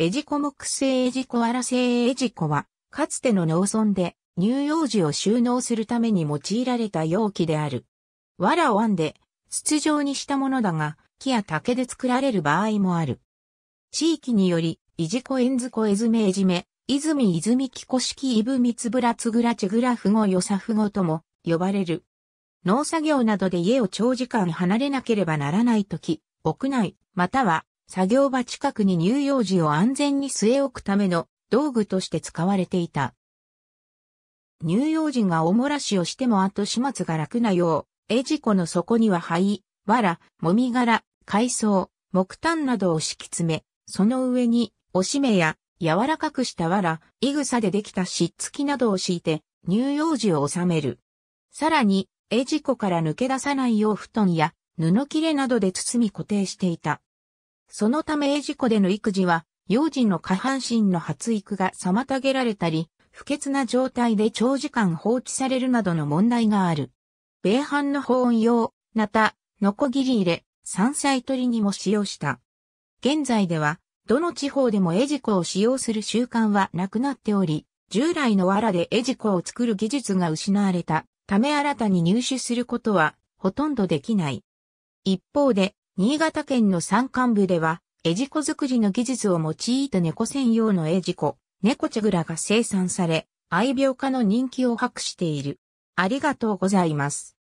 エジコ木製エジコアら製エジコは、かつての農村で乳幼児を収納するために用いられた容器である。藁を編んで筒状にしたものだが、木や竹で作られる場合もある。地域により、いじこえんずこえずめえじめ、いずみいずみきこしきいぶみつぶらつぐらちぐらふごよさふごとも呼ばれる。農作業などで家を長時間離れなければならないとき、屋内、または作業場近くに乳幼児を安全に据え置くための道具として使われていた。乳幼児がお漏らしをしても後始末が楽なよう、エ事庫の底には灰、藁、もみ殻、海藻、木炭などを敷き詰め、その上に、おしめや、柔らかくした藁、いぐさでできた湿付きなどを敷いて、乳幼児を収める。さらに、エ事庫から抜け出さないよう布団や、布切れなどで包み固定していた。そのため、エジコでの育児は、幼児の下半身の発育が妨げられたり、不潔な状態で長時間放置されるなどの問題がある。米飯の保温用、なた、ノコギリ入れ、山菜取りにも使用した。現在では、どの地方でもエジコを使用する習慣はなくなっており、従来の藁でエジコを作る技術が失われたため新たに入手することはほとんどできない。一方で、新潟県の山間部では、エジコ作りの技術を用いた猫専用のエジコ、猫チェグラが生産され、愛病家の人気を博している。ありがとうございます。